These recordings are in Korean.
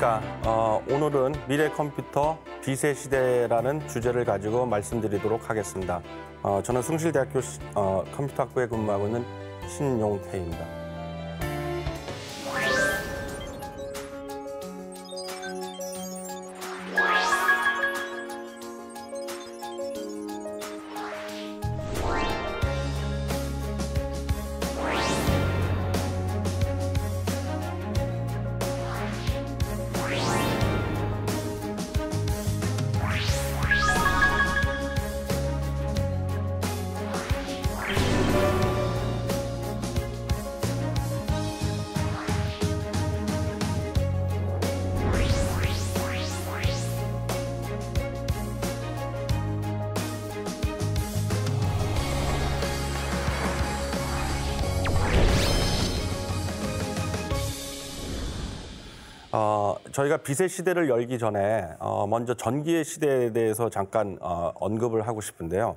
안녕하십니까. 그러니까, 어, 오늘은 미래 컴퓨터 비세 시대라는 주제를 가지고 말씀드리도록 하겠습니다. 어, 저는 숭실대학교 시, 어, 컴퓨터학부에 근무하고 있는 신용태입니다. 어, 저희가 빛의 시대를 열기 전에 어, 먼저 전기의 시대에 대해서 잠깐 어, 언급을 하고 싶은데요.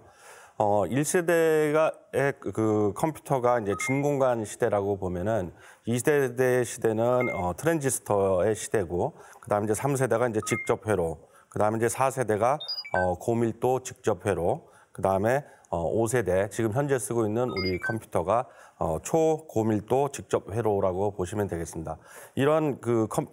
어, 1세대의 그, 그 컴퓨터가 이제 진공관 시대라고 보면은 2세대 시대는 어, 트랜지스터의 시대고 그다음에 이제 3세대가 이제 직접 회로 그다음에 이제 4세대가 어, 고밀도 직접 회로 그다음에 어, 5세대 지금 현재 쓰고 있는 우리 컴퓨터가 어, 초고밀도 직접 회로라고 보시면 되겠습니다. 이런 그이 컴,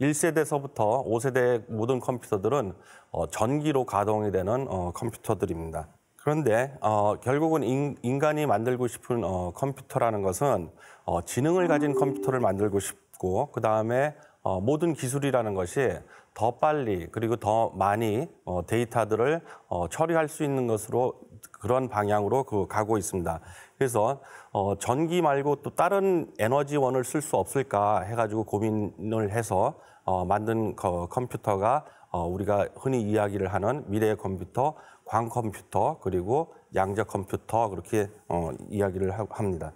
1세대서부터 5세대 모든 컴퓨터들은 어, 전기로 가동이 되는 어, 컴퓨터들입니다. 그런데 어, 결국은 인, 간이 만들고 싶은 어, 컴퓨터라는 것은 어, 지능을 가진 컴퓨터를 만들고 싶고 그 다음에 어, 모든 기술이라는 것이 더 빨리 그리고 더 많이 어, 데이터들을 어, 처리할 수 있는 것으로 그런 방향으로 그 가고 있습니다. 그래서 어, 전기 말고 또 다른 에너지원을 쓸 수 없을까 해가지고 고민을 해서 어, 만든 거, 컴퓨터가 어, 우리가 흔히 이야기를 하는 미래의 컴퓨터, 광 컴퓨터 그리고 양자 컴퓨터 그렇게 어, 이야기를 하, 합니다.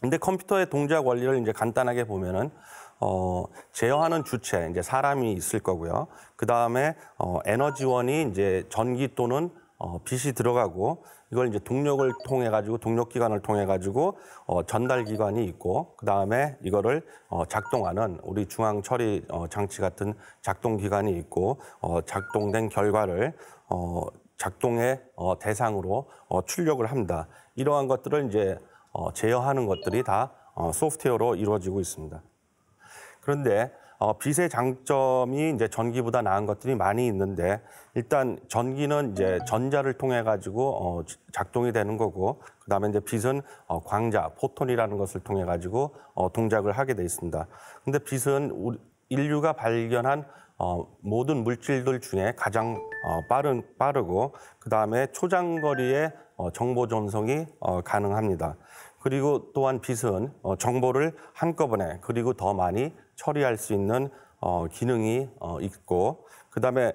근데 컴퓨터의 동작 원리를 이제 간단하게 보면은 어, 제어하는 주체 이제 사람이 있을 거고요. 그 다음에 어, 에너지원이 이제 전기 또는 어, 빛이 들어가고 이걸 이제 동력을 통해 가지고 동력 기관을 통해 가지고 어, 전달 기관이 있고 그 다음에 이거를 어, 작동하는 우리 중앙 처리 어, 장치 같은 작동 기관이 있고 어, 작동된 결과를 어, 작동의 어, 대상으로 어, 출력을 합니다. 이러한 것들을 이제 어, 제어하는 것들이 다 어, 소프트웨어로 이루어지고 있습니다. 그런데 어, 빛의 장점이 이제 전기보다 나은 것들이 많이 있는데 일단 전기는 이제 전자를 통해 가지고 어, 작동이 되는 거고 그다음에 이제 빛은 어, 광자 포톤이라는 것을 통해 가지고 어, 동작을 하게 돼 있습니다. 근데 빛은 우리, 인류가 발견한 어, 모든 물질들 중에 가장 어, 빠른 빠르고 그 다음에 초장거리의 어, 정보 전송이 어, 가능합니다. 그리고 또한 빛은 어, 정보를 한꺼번에 그리고 더 많이 처리할 수 있는 어, 기능이 어, 있고 그다음에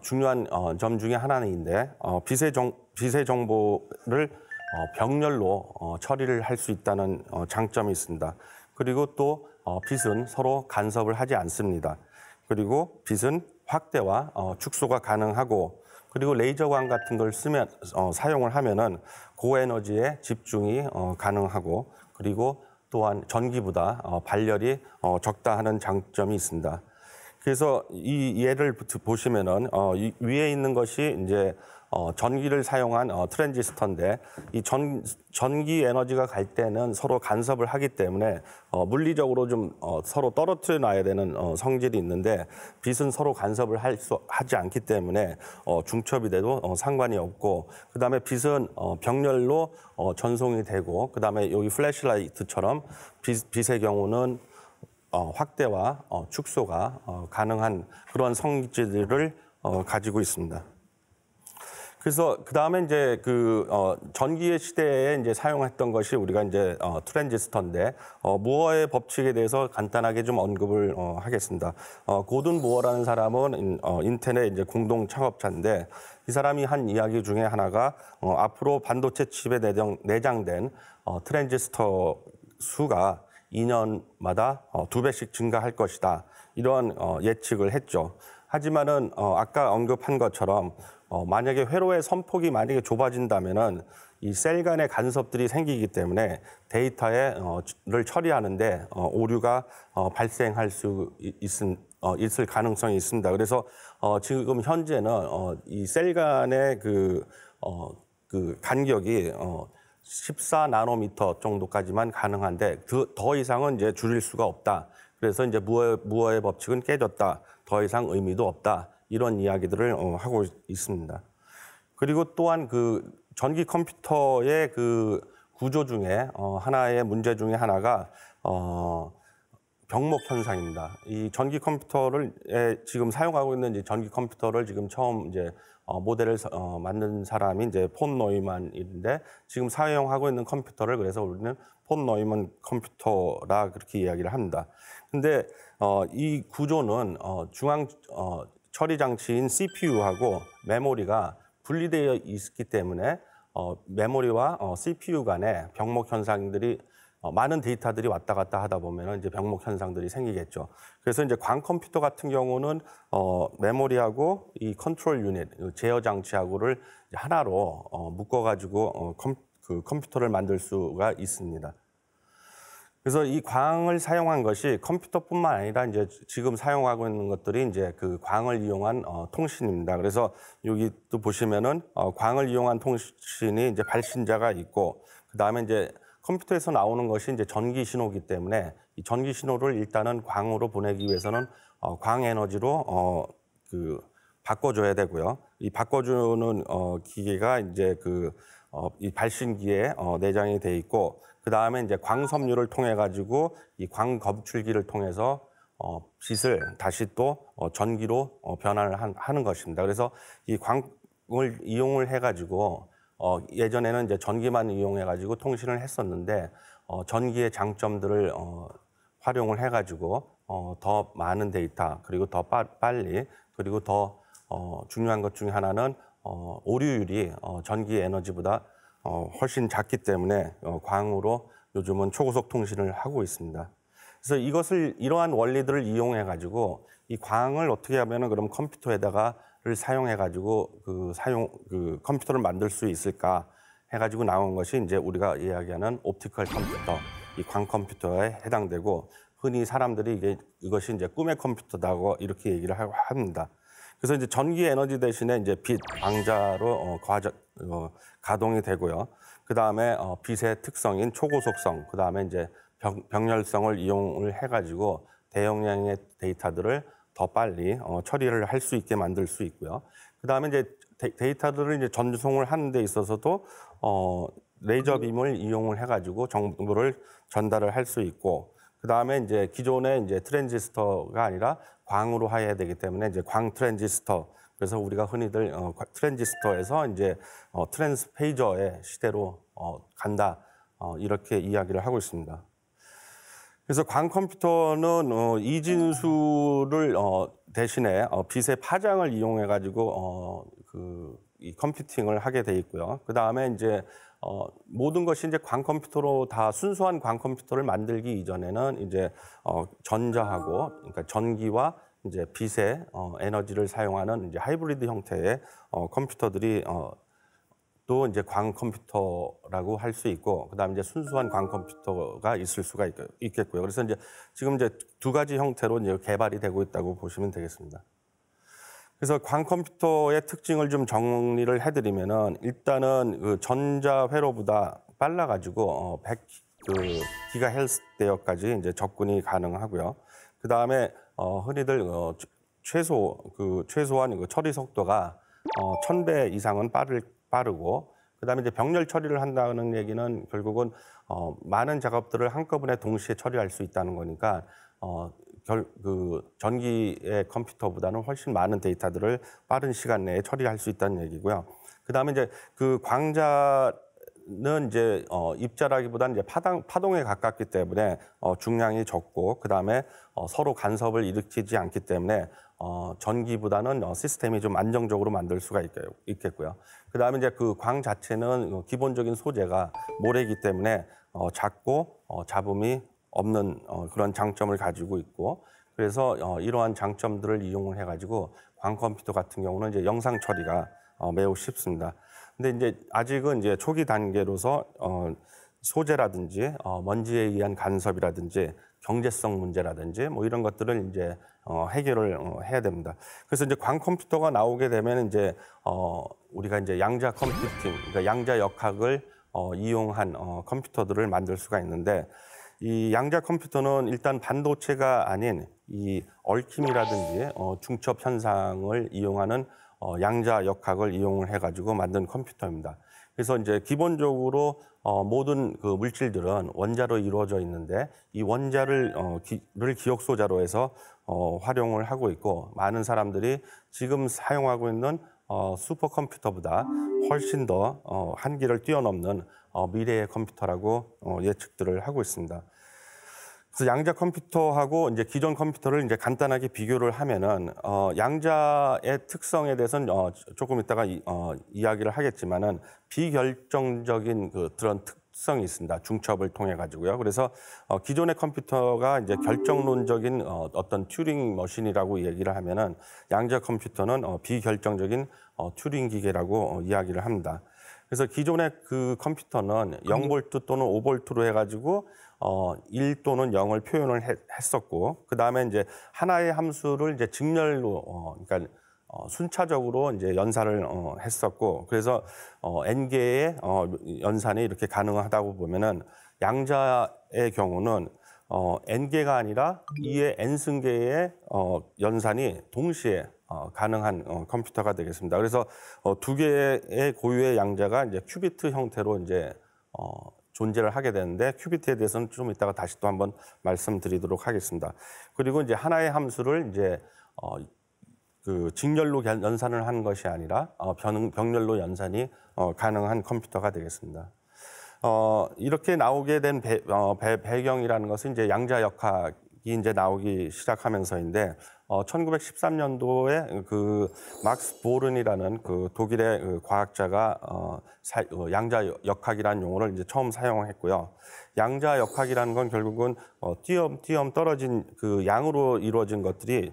중요한 점 중에 하나인데 빛의, 정, 빛의 정보를 병렬로 처리를 할 수 있다는 장점이 있습니다. 그리고 또 빛은 서로 간섭을 하지 않습니다. 그리고 빛은 확대와 축소가 가능하고 그리고 레이저광 같은 걸 쓰면 사용을 하면은 고에너지에 집중이 어, 가능하고 그리고 또한 전기보다 어, 발열이 어, 적다 하는 장점이 있습니다. 그래서 이 예를 보시면은 위에 있는 것이 이제 어, 전기를 사용한 어, 트랜지스터인데 이 전, 전기 에너지가 갈 때는 서로 간섭을 하기 때문에 어, 물리적으로 좀 어, 서로 떨어뜨려 놔야 되는 어, 성질이 있는데 빛은 서로 간섭을 할 수, 하지 않기 때문에 어, 중첩이 돼도 어, 상관이 없고 그다음에 빛은 어, 병렬로 어, 전송이 되고 그다음에 여기 플래시라이트처럼 빛, 빛의 경우는 어, 확대와 어, 축소가 어, 가능한 그런 성질을 어, 가지고 있습니다. 그래서 그 다음에 이제 그 어, 전기의 시대에 이제 사용했던 것이 우리가 이제 어, 트랜지스터인데 어, 모어의 법칙에 대해서 간단하게 좀 언급을 어, 하겠습니다. 어, 고든 모어라는 사람은 인, 어, 인텔의 이제 공동 창업자인데 이 사람이 한 이야기 중에 하나가 어, 앞으로 반도체 칩에 내장, 내장된 어, 트랜지스터 수가 2년마다 어, 두 배씩 증가할 것이다. 이런 어, 예측을 했죠. 하지만은 어, 아까 언급한 것처럼 어, 만약에 회로의 선폭이 만약에 좁아진다면은 이 셀 간의 간섭들이 생기기 때문에 데이터를 어, 처리하는데 어, 오류가 어, 발생할 수 있음, 어, 있을 가능성이 있습니다. 그래서 어, 지금 현재는 어, 이 셀 간의 그, 어, 그 간격이 어, 14 나노미터 정도까지만 가능한데 그, 더 이상은 이제 줄일 수가 없다. 그래서 이제 무어, 무어의 법칙은 깨졌다. 더 이상 의미도 없다. 이런 이야기들을 어, 하고 있습니다. 그리고 또한 그 전기 컴퓨터의 그 구조 중에 어, 하나의 문제 중에 하나가 어, 병목 현상입니다. 이 전기 컴퓨터를 에, 지금 사용하고 있는 전기 컴퓨터를 지금 처음 이제 어, 모델을 어, 만든 사람이 이제 폰 노이만인데 지금 사용하고 있는 컴퓨터를 그래서 우리는 폰 노이만 컴퓨터라 그렇게 이야기를 합니다. 근데 어, 이 구조는 어, 중앙 어, 처리 장치인 CPU하고 메모리가 분리되어 있기 때문에 어, 메모리와 어, CPU 간의 병목 현상들이 어, 많은 데이터들이 왔다 갔다 하다 보면 이제 병목 현상들이 생기겠죠. 그래서 이제 광 컴퓨터 같은 경우는 어, 메모리하고 이 컨트롤 유닛, 제어 장치하고를 하나로 어, 묶어가지고 어, 컴, 그 컴퓨터를 만들 수가 있습니다. 그래서 이 광을 사용한 것이 컴퓨터뿐만 아니라 이제 지금 사용하고 있는 것들이 이제 그 광을 이용한 어, 통신입니다. 그래서 여기 또 보시면은 어, 광을 이용한 통신이 이제 발신자가 있고 그 다음에 이제 컴퓨터에서 나오는 것이 이제 전기 신호기 때문에 이 전기 신호를 일단은 광으로 보내기 위해서는 어, 광 에너지로 어, 그 바꿔줘야 되고요. 이 바꿔주는 어, 기계가 이제 그 어, 이 발신기에 어, 내장이 돼 있고 그 다음에 이제 광섬유를 통해 가지고 이 광검출기를 통해서 어, 빛을 다시 또 어, 전기로 어, 변환을 한, 하는 것입니다. 그래서 이 광을 이용을 해가지고 어, 예전에는 이제 전기만 이용해가지고 통신을 했었는데 어, 전기의 장점들을 어, 활용을 해가지고 어, 더 많은 데이터 그리고 더 빠, 빨리 그리고 더 어, 중요한 것 중에 하나는 어, 오류율이 어, 전기 에너지보다 어, 훨씬 작기 때문에 어, 광으로 요즘은 초고속 통신을 하고 있습니다. 그래서 이것을 이러한 원리들을 이용해 가지고 이 광을 어떻게 하면은 그럼 컴퓨터에다가를 사용해 가지고 그 사용 그 컴퓨터를 만들 수 있을까 해 가지고 나온 것이 이제 우리가 이야기하는 옵티컬 컴퓨터 이광 컴퓨터에 해당되고 흔히 사람들이 이게 이것이 이제 꿈의 컴퓨터다고 이렇게 얘기를 합니다. 그래서 이제 전기 에너지 대신에 이제 빛, 방자로 어, 과자, 어, 가동이 되고요. 그 다음에 어, 빛의 특성인 초고속성, 그 다음에 이제 병, 렬성을 이용을 해가지고 대용량의 데이터들을 더 빨리 어, 처리를 할 수 있게 만들 수 있고요. 그 다음에 이제 데, 이터들을 이제 전송을 하는 데 있어서도 어, 레이저 빔을 이용을 해가지고 정보를 전달을 할 수 있고 그 다음에 이제 기존의 이제 트랜지스터가 아니라 광으로 해야 되기 때문에 이제 광 트랜지스터 그래서 우리가 흔히들 어, 트랜지스터에서 이제 어, 트랜스페이저의 시대로 어, 간다 어, 이렇게 이야기를 하고 있습니다. 그래서 광 컴퓨터는 어, 이진수를 어, 대신에 어, 빛의 파장을 이용해 가지고 어, 그이 컴퓨팅을 하게 돼 있고요. 그 다음에 이제 어, 모든 것이 이제 광 컴퓨터로 다 순수한 광 컴퓨터를 만들기 이전에는 이제 어, 전자하고 그러니까 전기와 이제 빛의 어, 에너지를 사용하는 이제 하이브리드 형태의 어, 컴퓨터들이 어, 또 이제 광 컴퓨터라고 할 수 있고 그다음에 이제 순수한 광 컴퓨터가 있을 수가 있, 있겠고요. 그래서 이제 지금 이제 두 가지 형태로 이제 개발이 되고 있다고 보시면 되겠습니다. 그래서 광컴퓨터의 특징을 좀 정리를 해드리면은 일단은 그 전자 회로보다 빨라가지고 100그 어, 기가헬스대역까지 이제 접근이 가능하고요. 그 다음에 어, 흔히들 어, 최소 그 최소한 그 처리 속도가 어, 1000배 이상은 빠를 빠르고 그다음에 이제 병렬 처리를 한다는 얘기는 결국은 어, 많은 작업들을 한꺼번에 동시에 처리할 수 있다는 거니까 어, 결, 그 전기의 컴퓨터보다는 훨씬 많은 데이터들을 빠른 시간 내에 처리할 수 있다는 얘기고요. 그다음에 이제 그 광자 는 이제 어, 입자라기보다는 이제 파당, 파동에 가깝기 때문에 어, 중량이 적고 그 다음에 어, 서로 간섭을 일으키지 않기 때문에 어, 전기보다는 어, 시스템이 좀 안정적으로 만들 수가 있겠, 고요그 다음에 이제 그 광 자체는 기본적인 소재가 모래이기 때문에 어, 작고 어, 잡음이 없는 어, 그런 장점을 가지고 있고 그래서 어, 이러한 장점들을 이용을 해가지고 광 컴퓨터 같은 경우는 이제 영상 처리가 어, 매우 쉽습니다. 근데 이제 아직은 이제 초기 단계로서 어, 소재라든지 어, 먼지에 의한 간섭이라든지 경제성 문제라든지 뭐 이런 것들을 이제 어, 해결을 어, 해야 됩니다. 그래서 이제 광 컴퓨터가 나오게 되면 이제 어, 우리가 이제 양자 컴퓨팅, 그러니까 양자 역학을 어, 이용한 어, 컴퓨터들을 만들 수가 있는데 이 양자 컴퓨터는 일단 반도체가 아닌 이 얽힘이라든지 어, 중첩 현상을 이용하는 어, 양자 역학을 이용을 해가지고 만든 컴퓨터입니다. 그래서 이제 기본적으로 어, 모든 그 물질들은 원자로 이루어져 있는데 이 원자를 어, 기, 를 기억 소자로 해서 어, 활용을 하고 있고 많은 사람들이 지금 사용하고 있는 어, 슈퍼컴퓨터보다 훨씬 더 어, 한계를 뛰어넘는 어, 미래의 컴퓨터라고 어, 예측들을 하고 있습니다. 그래서 양자 컴퓨터하고 이제 기존 컴퓨터를 이제 간단하게 비교를 하면은 어 양자의 특성에 대해서는 어 조금 이따가 이, 어 이야기를 하겠지만은 비결정적인 그 그런 특성이 있습니다. 중첩을 통해 가지고요. 그래서 어 기존의 컴퓨터가 이제 결정론적인 어 어떤 튜링 머신이라고 얘기를 하면은 양자 컴퓨터는 어 비결정적인 어 튜링 기계라고 어 이야기를 합니다. 그래서 기존의 그 컴퓨터는 0볼트 또는 5볼트로 해가지고 어, 1 또는 0을 표현을 했, 했었고 그 다음에 이제 하나의 함수를 이제 직렬로 어, 그러니까 어, 순차적으로 이제 연산을 어, 했었고 그래서 어, n 개의 어, 연산이 이렇게 가능하다고 보면은 양자의 경우는 어, n 개가 아니라 2의 n 승 개의 어, 연산이 동시에 어, 가능한 어, 컴퓨터가 되겠습니다. 그래서 어, 두 개의 고유의 양자가 이제 큐비트 형태로 이제 어, 존재를 하게 되는데 큐비트에 대해서는 좀 이따가 다시 또 한번 말씀드리도록 하겠습니다. 그리고 이제 하나의 함수를 이제 어, 그 직렬로 연산을 한 것이 아니라 어, 변, 병렬로 연산이 어, 가능한 컴퓨터가 되겠습니다. 어, 이렇게 나오게 된 배, 어, 배, 배경이라는 것은 이제 양자 역학이 이제 나오기 시작하면서인데 어, 1913년도에 그 막스 보른이라는 그 독일의 그 과학자가 어, 사, 어, 양자 역학이라는 용어를 이제 처음 사용했고요. 양자 역학이라는 건 결국은 어, 띄엄 띄엄 떨어진 그 양으로 이루어진 것들이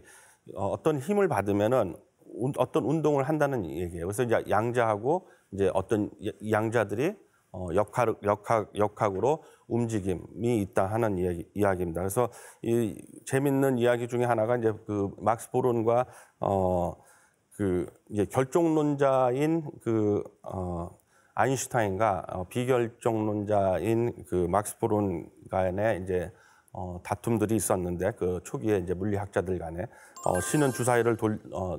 어, 어떤 힘을 받으면은 운, 어떤 운동을 한다는 얘기예요. 그래서 이제 양자하고 이제 어떤 양자들이 어, 역학, 역학, 역학으로 움직임이 있다 하는 이야기, 이야기입니다. 그래서 이 재밌는 이야기 중에 하나가 이제 그 막스 보론과 어그 이제 결정론자인 그어 아인슈타인과 어, 비결정론자인 그 막스 보론 간의 이제 어, 다툼들이 있었는데 그 초기에 이제 물리학자들 간에 어, 신은 주사위를 돌, 어,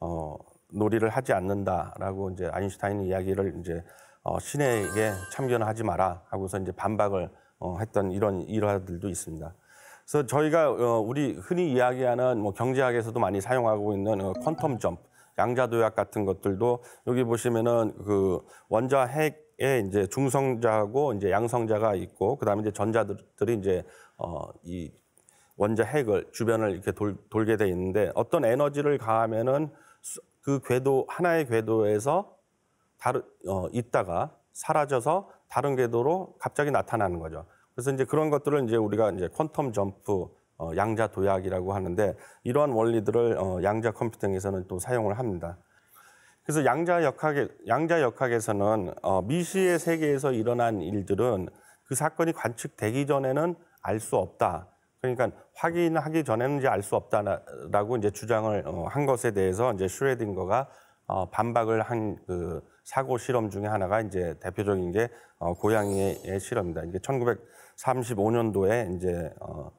어, 놀이를 하지 않는다라고 이제 아인슈타인 이야기를 이제 어, 신에게 참견하지 마라 하고서 이제 반박을 어, 했던 이런 일화들도 있습니다. 그래서 저희가 어, 우리 흔히 이야기하는 뭐 경제학에서도 많이 사용하고 있는 어, 퀀텀 점프, 양자도약 같은 것들도 여기 보시면은 그 원자 핵에 이제 중성자하고 이제 양성자가 있고 그다음에 이제 전자들이 이제 어이 원자 핵을 주변을 이렇게 돌, 돌게 돼 있는데 어떤 에너지를 가하면은 그 궤도 하나의 궤도에서 다르 어, 있다가 사라져서 다른 궤도로 갑자기 나타나는 거죠. 그래서 이제 그런 것들을 이제 우리가 이제 퀀텀 점프 어, 양자 도약이라고 하는데 이러한 원리들을 어, 양자 컴퓨팅에서는 또 사용을 합니다. 그래서 양자 역학 에 양자 역학에서는 어, 미시의 세계에서 일어난 일들은 그 사건이 관측되기 전에는 알 수 없다. 그러니까 확인하기 전에는 이제 알 수 없다라고 이제 주장을 어, 한 것에 대해서 이제 슈레딩거가 어, 반박을 한그 사고 실험 중에 하나가 이제 대표적인 게 어, 고양이의 실험입니다. 이게 1935년도에 이제 어,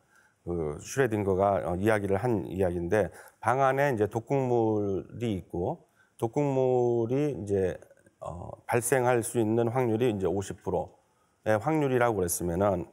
그 슈레딩거가 어, 이야기를 한 이야기인데 방 안에 이제 독극물이 있고 독극물이 이제 어, 발생할 수 있는 확률이 이제 50%의 확률이라고 그랬으면은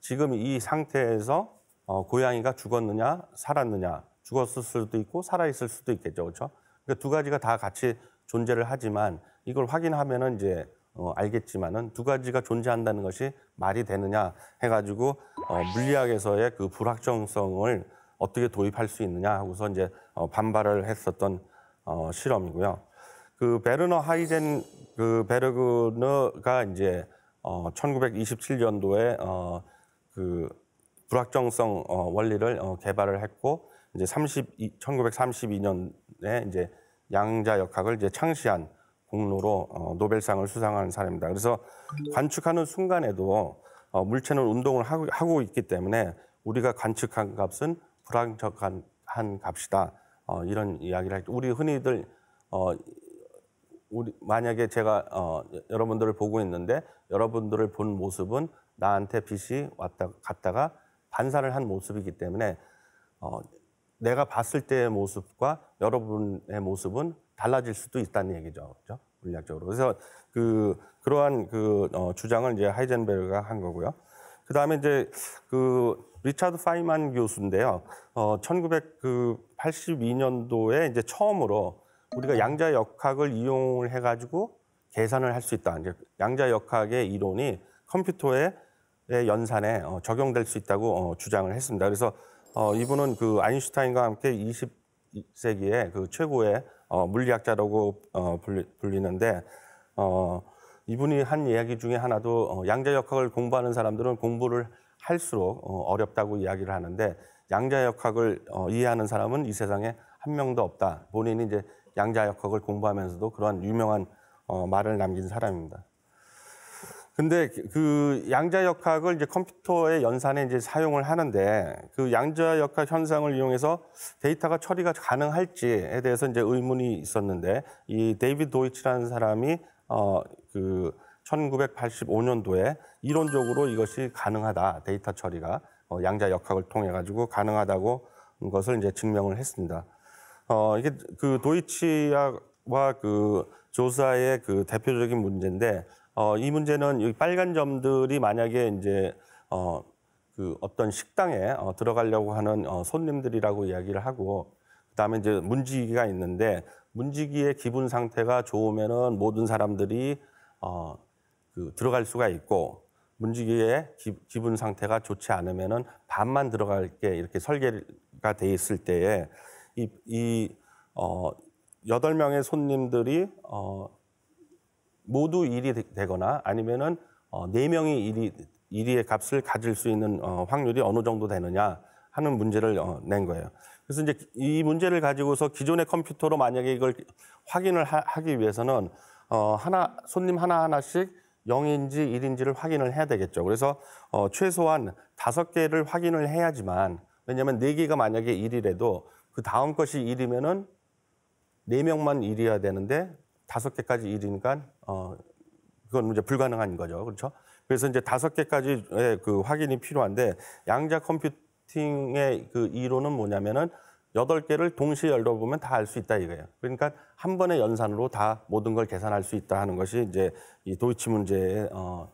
지금 이 상태에서 어, 고양이가 죽었느냐 살았느냐 죽었을 수도 있고 살아 있을 수도 있겠죠, 그렇죠? 그러니까 두 가지가 다 같이 존재를 하지만 이걸 확인하면은 이제 어, 알겠지만은 두 가지가 존재한다는 것이 말이 되느냐 해가지고 어, 물리학에서의 그 불확정성을 어떻게 도입할 수 있느냐 하고서 이제 어, 반발을 했었던 어, 실험이고요. 그 베르너 하이젠 그 베르그너가 이제 어, 1927년도에 어, 그 불확정성 어, 원리를 어, 개발을 했고 이제 30, 1932년에 이제 양자 역학을 이제 창시한 공로로 어, 노벨상을 수상한 사람입니다. 그래서 관측하는 순간에도 어, 물체는 운동을 하고, 있기 때문에 우리가 관측한 값은 불안정한 값이다. 어, 이런 이야기를 할때 우리 흔히들 우리 만약에 제가 여러분들을 보고 있는데 여러분들을 본 모습은 나한테 빛이 왔다 갔다가 반사를 한 모습이기 때문에 내가 봤을 때의 모습과 여러분의 모습은 달라질 수도 있다는 얘기죠. 그렇죠? 물리학적으로. 그래서 그 그러한 그 어, 주장을 이제 하이젠베르가 한 거고요. 그다음에 이제 그 리차드 파이만 교수인데요. 어 1982년도에 그 이제 처음으로 우리가 양자 역학을 이용을 해 가지고 계산을 할 수 있다. 이제 양자 역학의 이론이 컴퓨터의 연산에 어, 적용될 수 있다고 어, 주장을 했습니다. 그래서 어, 이분은 그 아인슈타인과 함께 2 0세기에그 최고의 어, 물리학자라고 어, 불리, 불리 는데 어, 이분이 한 이야기 중에 하나도 어, 양자역학을 공부하는 사람들은 공부를 할수록 어, 렵다고 이야기를 하는데 양자역학을 어, 이해하는 사람은 이 세상에 한 명도 없다. 본인이 이제 양자역학을 공부하면서도 그런 유명한 어, 말을 남긴 사람입니다. 근데 그, 그 양자 역학을 이제 컴퓨터의 연산에 이제 사용을 하는데 그 양자 역학 현상을 이용해서 데이터가 처리가 가능할지에 대해서 이제 의문이 있었는데 이 데이비드 도이치라는 사람이 어 그 1985년도에 이론적으로 이것이 가능하다 데이터 처리가 어, 양자 역학을 통해 가지고 가능하다고 것을 이제 증명을 했습니다. 어 이게 그 도이치와 그 조사의 그 대표적인 문제인데 어, 이 문제는 여기 빨간 점들이 만약에 이제 어, 그 어떤 식당에 어, 들어가려고 하는 어, 손님들이라고 이야기를 하고 그다음에 이제 문지기가 있는데 문지기의 기분 상태가 좋으면은 모든 사람들이 어, 그 들어갈 수가 있고 문지기의 기, 분 상태가 좋지 않으면은 반만 들어갈게 이렇게 설계가 돼 있을 때에 이, 이 어, 여덟 명의 손님들이 어, 모두 1이 되거나 아니면은 어, 4명이 1이, 1위의 값을 가질 수 있는 어, 확률이 어느 정도 되느냐 하는 문제를 어, 낸 거예요. 그래서 이제 이 문제를 가지고서 기존의 컴퓨터로 만약에 이걸 확인을 하, 하기 위해서는 어, 하나, 손님 하나하나씩 0인지 1인지를 확인을 해야 되겠죠. 그래서 어, 최소한 다섯 개를 확인을 해야지만 왜냐하면 네개가 만약에 1이라도 그 다음 것이 1이면은 네명만 1이어야 되는데 다섯 개까지 1이니까 어 그건 이제 불가능한 거죠. 그렇죠? 그래서 이제 다섯 개까지의 예, 그 확인이 필요한데 양자 컴퓨팅의 그 이론은 뭐냐면은 여덟 개를 동시에 열어보면 다 알 수 있다 이거예요. 그러니까 한 번의 연산으로 다 모든 걸 계산할 수 있다 하는 것이 이제 이 도이치 문제가 어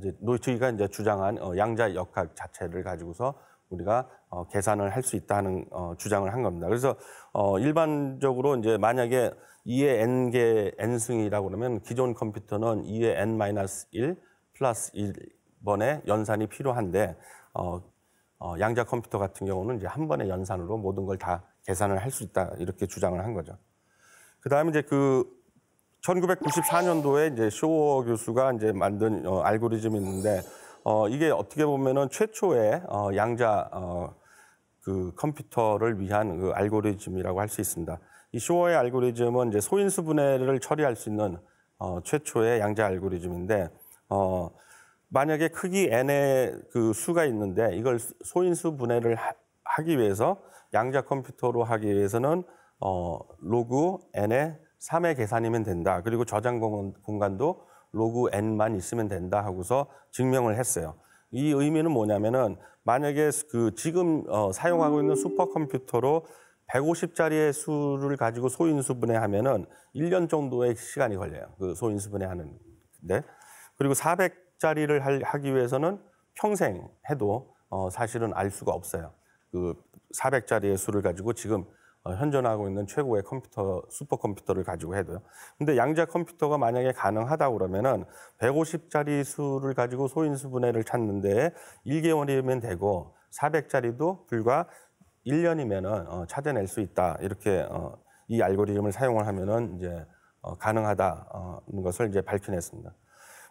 이제 노이츠가 이제 주장한 어 양자 역학 자체를 가지고서 우리가 어, 계산을 할 수 있다는 어, 주장을 한 겁니다. 그래서 어, 일반적으로 이제 만약에 2의 n 계 n승이라고 그러면 기존 컴퓨터는 2의 n 마이너스 1 플러스 1번의 연산이 필요한데 어, 어, 양자 컴퓨터 같은 경우는 이제 한 번의 연산으로 모든 걸 다 계산을 할 수 있다 이렇게 주장을 한 거죠. 그다음에 이제 그 1994년도에 이제 쇼어 교수가 이제 만든 어, 알고리즘이 있는데 어, 이게 어떻게 보면은 최초의 어, 양자 어, 그 컴퓨터를 위한 그 알고리즘이라고 할 수 있습니다. 이 쇼어의 알고리즘은 이제 소인수 분해를 처리할 수 있는 어, 최초의 양자 알고리즘인데 어, 만약에 크기 n의 그 수가 있는데 이걸 소인수 분해를 하, 기 위해서 양자 컴퓨터로 하기 위해서는 어, 로그 n의 3의 계산이면 된다. 그리고 저장 공간도 로그 n만 있으면 된다 하고서 증명을 했어요. 이 의미는 뭐냐면은 만약에 그 지금 어, 사용하고 있는 슈퍼컴퓨터로 150짜리의 수를 가지고 소인수 분해하면은 1년 정도의 시간이 걸려요. 그 소인수 분해하는 데. 그리고 400짜리를 하기 위해서는 평생 해도 어, 사실은 알 수가 없어요. 그 400짜리의 수를 가지고 지금 어, 현존하고 있는 최고의 컴퓨터 슈퍼컴퓨터를 가지고 해도요. 근데 양자 컴퓨터가 만약에 가능하다 그러면은 150짜리 수를 가지고 소인수 분해를 찾는데 1개월이면 되고 400짜리도 불과 1년이면은 어, 찾아낼 수 있다. 이렇게 어, 이 알고리즘을 사용을 하면은 이제 어, 가능하다는 것을 이제 밝혀냈습니다.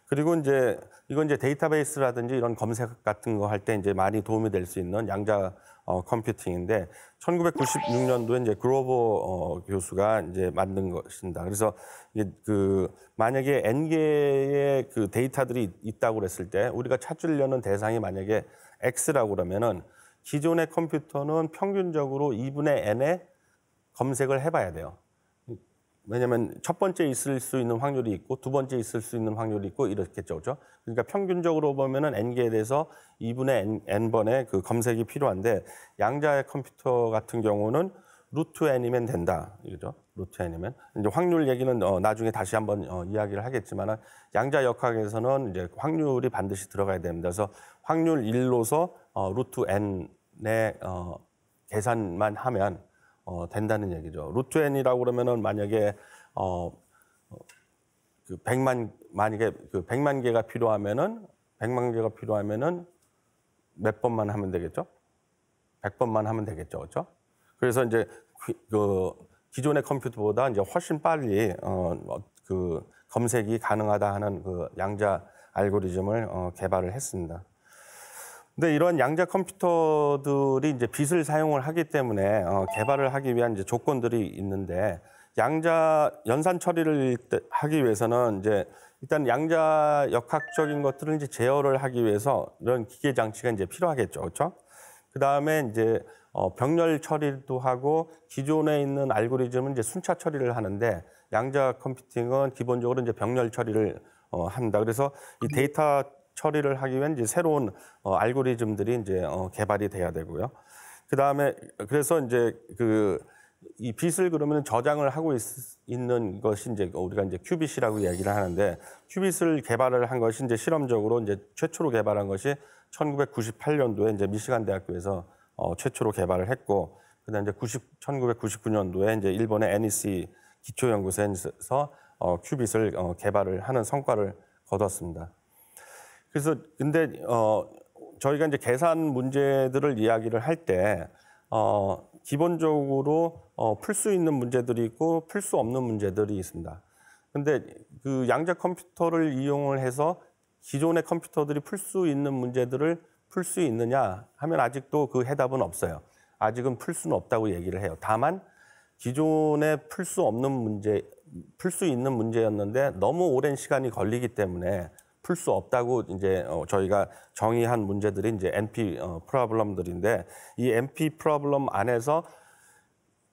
그리고 이제 이건 이제 데이터베이스라든지 이런 검색 같은 거 할 때 이제 많이 도움이 될 수 있는 양자 어, 컴퓨팅인데 1996년도에 이제 글로버 어, 교수가 이제 만든 것입니다. 그래서 이게 그 만약에 n 개의 그 데이터들이 있다고 그랬을 때 우리가 찾으려는 대상이 만약에 x라고 그러면은 기존의 컴퓨터는 평균적으로 2분의 n의 검색을 해봐야 돼요. 왜냐하면 첫 번째 있을 수 있는 확률이 있고 두 번째 있을 수 있는 확률이 있고 이렇겠죠, 그렇죠? 그러니까 평균적으로 보면은 n 개에 대해서 2분의 n 번의 그 검색이 필요한데 양자의 컴퓨터 같은 경우는 루트 n이면 된다, 그죠? 루트 n이면 이제 확률 얘기는 어, 나중에 다시 한번 어, 이야기를 하겠지만은 양자 역학에서는 이제 확률이 반드시 들어가야 됩니다. 그래서 확률 1로서 어, 루트 n의 어, 계산만 하면 어, 된다는 얘기죠. 루트 n이라고 그러면은 만약에 어, 그 100만 만약에 그 100만 개가 필요하면은 100만 개가 필요하면은 몇 번만 하면 되겠죠? 100번만 하면 되겠죠. 그렇죠? 그래서 이제 그, 그 기존의 컴퓨터보다 이제 훨씬 빨리 어, 뭐 그 검색이 가능하다 하는 그 양자 알고리즘을 어, 개발을 했습니다. 근데 이런 양자 컴퓨터들이 이제 빛을 사용을 하기 때문에 어, 개발을 하기 위한 이제 조건들이 있는데 양자 연산 처리를 하기 위해서는 이제 일단 양자 역학적인 것들을 이제 제어를 하기 위해서 이런 기계 장치가 이제 필요하겠죠. 그렇죠? 그다음에 이제 어, 병렬 처리도 하고 기존에 있는 알고리즘은 이제 순차 처리를 하는데 양자 컴퓨팅은 기본적으로 이제 병렬 처리를 어, 합니다. 그래서 이 데이터 처리를 하기 위한 이제 새로운 어, 알고리즘들이 이제 어, 개발이 돼야 되고요. 그 다음에 그래서 이제 그이 빛을 그러면 저장을 하고 있, 있는 것이 이제 그 우리가 이제 큐빗이라고 이야기를 하는데 큐빗을 개발을 한 것이 이제 실험적으로 이제 최초로 개발한 것이 1998년도에 이제 미시간 대학교에서 어, 최초로 개발을 했고 그다음 이제 90, 1999년도에 이제 일본의 NEC 기초연구소에서 어, 큐빗을 어, 개발을 하는 성과를 거뒀습니다. 그래서 근데 어 저희가 이제 계산 문제들을 이야기를 할 때어 기본적으로 어풀 수 있는 문제들이 있고 풀 수 없는 문제들이 있습니다. 근데 그 양자 컴퓨터를 이용을 해서 기존의 컴퓨터들이 풀 수 있는 문제들을 풀 수 있느냐 하면 아직도 그 해답은 없어요. 아직은 풀 수는 없다고 얘기를 해요. 다만 기존에 풀 수 없는 문제, 풀 수 있는 문제였는데 너무 오랜 시간이 걸리기 때문에 풀수 없다고 이제 어, 저희가 정의한 문제들이 이제 NP 어, 프로블럼들인데 이 NP 프로블럼 안에서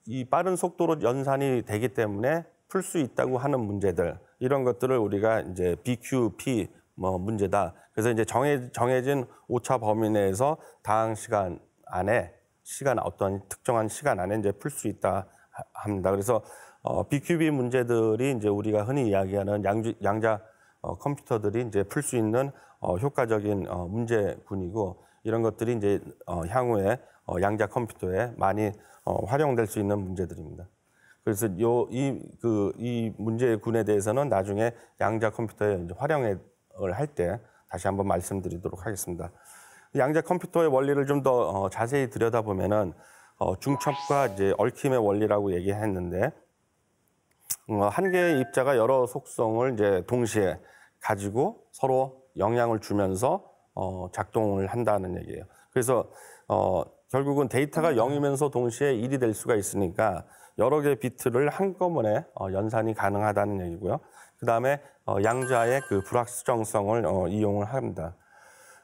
이 빠른 속도로 연산이 되기 때문에 풀 수 있다고 하는 문제들 이런 것들을 우리가 이제 BQP 뭐 문제다. 그래서 이제 정해, 정해진 오차 범위 내에서 다항 시간 안에 시간 어떤 특정한 시간 안에 이제 풀 수 있다 합니다. 그래서 어, BQB 문제들이 이제 우리가 흔히 이야기하는 양주, 양자 어, 컴퓨터들이 이제 풀 수 있는 어, 효과적인 어, 문제군이고 이런 것들이 이제 어, 향후에 어, 양자 컴퓨터에 많이 어, 활용될 수 있는 문제들입니다. 그래서 요이그이 문제군에 대해서는 나중에 양자 컴퓨터에 이제 활용을 할 때 다시 한번 말씀드리도록 하겠습니다. 양자 컴퓨터의 원리를 좀 더 어, 자세히 들여다보면은 어, 중첩과 이제 얽힘의 원리라고 얘기했는데 음, 한 개의 입자가 여러 속성을 이제 동시에 가지고 서로 영향을 주면서 어, 작동을 한다는 얘기예요. 그래서 어, 결국은 데이터가 0이면서 음. 동시에 1이 될 수가 있으니까 여러 개의 비트를 한꺼번에 어, 연산이 가능하다는 얘기고요. 그다음에 어, 양자의 그 불확정성을 어, 이용을 합니다.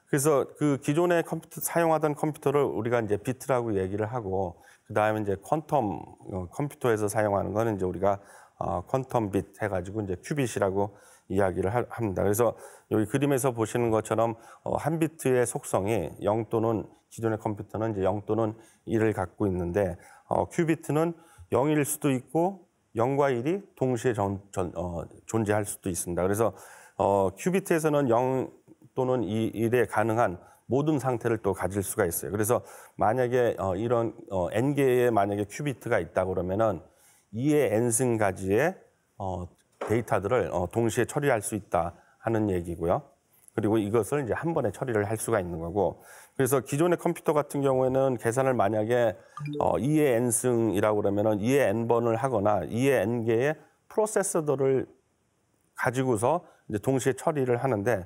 그래서 그 기존의 컴퓨터 사용하던 컴퓨터를 우리가 이제 비트라고 얘기를 하고 그다음에 이제 퀀텀 어, 컴퓨터에서 사용하는 거는 이제 우리가 어, 퀀텀 빛 해가지고 이제 큐빗이라고 이야기를 합니다. 그래서 여기 그림에서 보시는 것처럼 어, 한 비트의 속성이 0 또는 기존의 컴퓨터는 이제 0 또는 1을 갖고 있는데 어, 큐비트는 0일 수도 있고 0과 1이 동시에 전, 전, 어, 존재할 수도 있습니다. 그래서 어, 큐비트에서는 0 또는 2, 1에 가능한 모든 상태를 또 가질 수가 있어요. 그래서 만약에 어, 이런 어, n 개의 만약에 큐비트가 있다 그러면은 이의 n승 가지의 어, 데이터들을 어, 동시에 처리할 수 있다 하는 얘기고요. 그리고 이것을 이제 한 번에 처리를 할 수가 있는 거고. 그래서 기존의 컴퓨터 같은 경우에는 계산을 만약에 어, 2의 n승이라고 그러면은 2의 n번을 하거나 2의 n개의 프로세서들을 가지고서 이제 동시에 처리를 하는데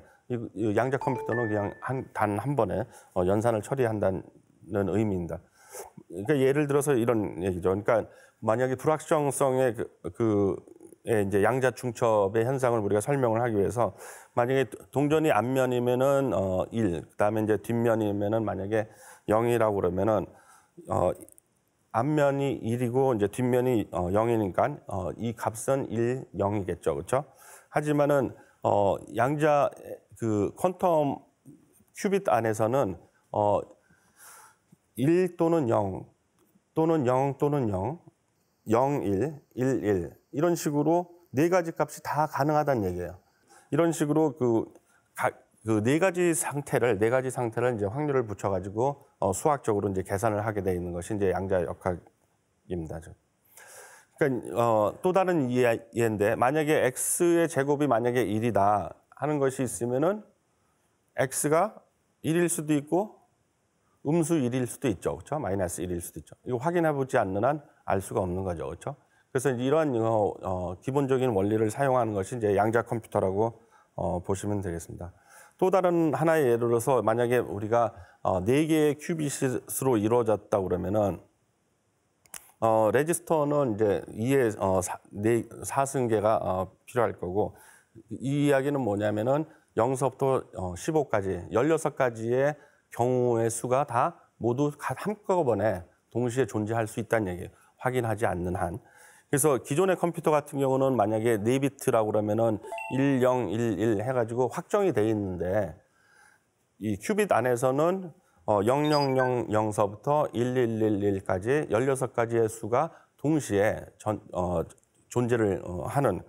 양자 컴퓨터는 그냥 단한 한 번에 어, 연산을 처리한다는 의미입니다. 그러니까 예를 들어서 이런 얘기죠. 그러니까 만약에 불확정성의 그, 그 이제 양자 충첩의 현상을 우리가 설명을 하기 위해서 만약에 동전이 앞면이면은 어 1, 그다음에 이제 뒷면이면은 만약에 0이라고 그러면은 어 앞면이 1이고 이제 뒷면이 어 0이니까 어이 값은 1, 0이겠죠. 그렇죠? 하지만은 어 양자 그 퀀텀 큐빗 안에서는 어, 1 또는 0 또는 0 또는 0, 0, 1, 1, 1 이런 식으로 네 가지 값이 다 가능하다는 얘기예요. 이런 식으로 그그네 가지 상태를 네 가지 상태를 이제 확률을 붙여 가지고 어, 수학적으로 이제 계산을 하게 돼 있는 것이 이제 양자 역학입니다. 그러니까 어, 또 다른 이해인데 만약에 x의 제곱이 만약에 1이다. 하는 것이 있으면은 x가 1일 수도 있고 음수 1일 수도 있죠. 그렇죠? 마이너스 1일 수도 있죠. 이거 확인해 보지 않는 한 알 수가 없는 거죠. 그렇죠? 그래서 이러한 어, 어, 기본적인 원리를 사용하는 것이 이제 양자 컴퓨터라고 어, 보시면 되겠습니다. 또 다른 하나의 예를 들어서 만약에 우리가 어, 4개의 큐빗으로 이루어졌다 그러면은 어, 레지스터는 이제 2의 어, 4, 4, 승계가 어, 필요할 거고 이 이야기는 뭐냐면은 0서부터 15까지 어, 16가지의 경우의 수가 다 모두 한꺼번에 동시에 존재할 수 있다는 얘기예요. 확인하지 않는 한. 그래서 기존의 컴퓨터 같은 경우는 만약에 4비트라고 그러면은 1011 해가지고 확정이 돼 있는데 이 큐빗 안에서는 어 0000서부터 1111까지 16가지의 수가 동시에 전, 어, 존재를 어, 하는